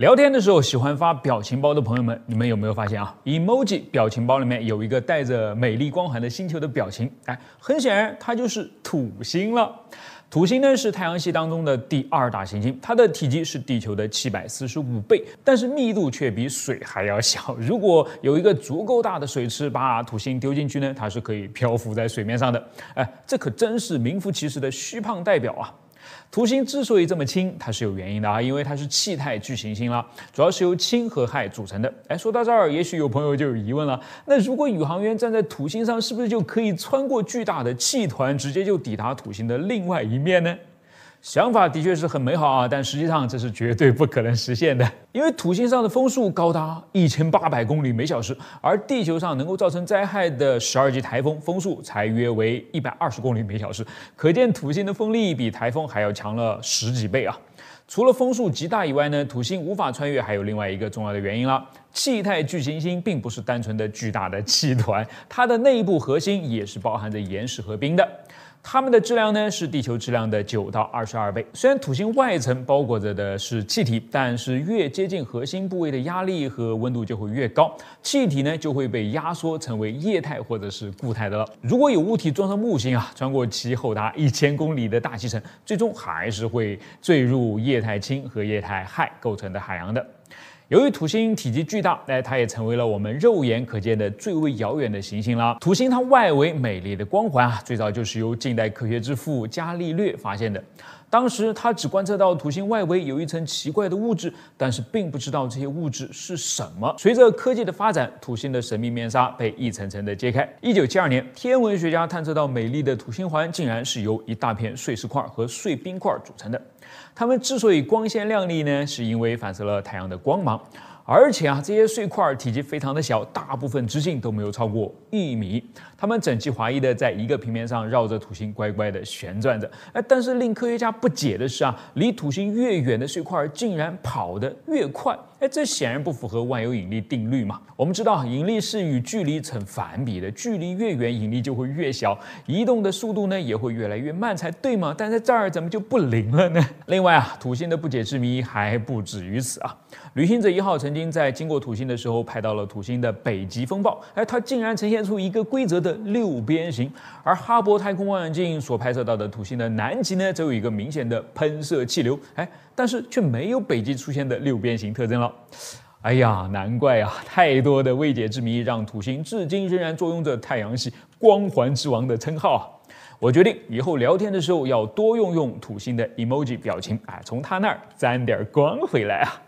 聊天的时候喜欢发表情包的朋友们，你们有没有发现啊？emoji 表情包里面有一个带着美丽光环的星球的表情，哎，很显然它就是土星了。土星呢是太阳系当中的第二大行星，它的体积是地球的七百四十五倍，但是密度却比水还要小。如果有一个足够大的水池把土星丢进去呢，它是可以漂浮在水面上的。哎，这可真是名副其实的虚胖代表啊！土星之所以这么轻，它是有原因的啊，因为它是气态巨行星了，主要是由氢和氦组成的。哎，说到这儿，也许有朋友就有疑问了，那如果宇航员站在土星上，是不是就可以穿过巨大的气团，直接就抵达土星的另外一面呢？想法的确是很美好啊，但实际上这是绝对不可能实现的，因为土星上的风速高达一千八百公里每小时，而地球上能够造成灾害的十二级台风风速才约为一百二十公里每小时，可见土星的风力比台风还要强了十几倍啊。除了风速极大以外呢，土星无法穿越还有另外一个重要的原因了。气态巨行星并不是单纯的巨大的气团，它的内部核心也是包含着岩石和冰的。它们的质量呢是地球质量的九到二十二倍。虽然土星外层包裹着的是气体，但是越接近核心部位的压力和温度就会越高，气体呢就会被压缩成为液态或者是固态的了。如果有物体撞上木星啊，穿过其厚达一千公里的大气层，最终还是会坠入液。液态氢和液态氦构成的海洋的。由于土星体积巨大，那它也成为了我们肉眼可见的最为遥远的行星了。土星它外围美丽的光环啊，最早就是由近代科学之父伽利略发现的。当时他只观测到土星外围有一层奇怪的物质，但是并不知道这些物质是什么。随着科技的发展，土星的神秘面纱被一层层的揭开。一九七二年，天文学家探测到美丽的土星环，竟然是由一大片碎石块和碎冰块组成的。它们之所以光鲜亮丽呢，是因为反射了太阳的光芒。而且啊，这些碎块体积非常的小，大部分直径都没有超过一米。它们整齐划一的在一个平面上绕着土星乖乖的旋转着。哎，但是令科学家不解的是啊，离土星越远的碎块竟然跑得越快。哎，这显然不符合万有引力定律嘛。我们知道，引力是与距离成反比的，距离越远，引力就会越小，移动的速度呢也会越来越慢才对嘛。但在这儿怎么就不灵了呢？另外啊，土星的不解之谜还不止于此啊。旅行者一号曾经在经过土星的时候，拍到了土星的北极风暴，哎，它竟然呈现出一个规则的六边形。而哈勃太空望远镜所拍摄到的土星的南极呢，则有一个明显的喷射气流，哎，但是却没有北极出现的六边形特征了。哎呀，难怪啊，太多的未解之谜让土星至今仍然坐拥着太阳系光环之王的称号。我决定以后聊天的时候要多用用土星的 emoji 表情，哎，从他那儿沾点光回来啊。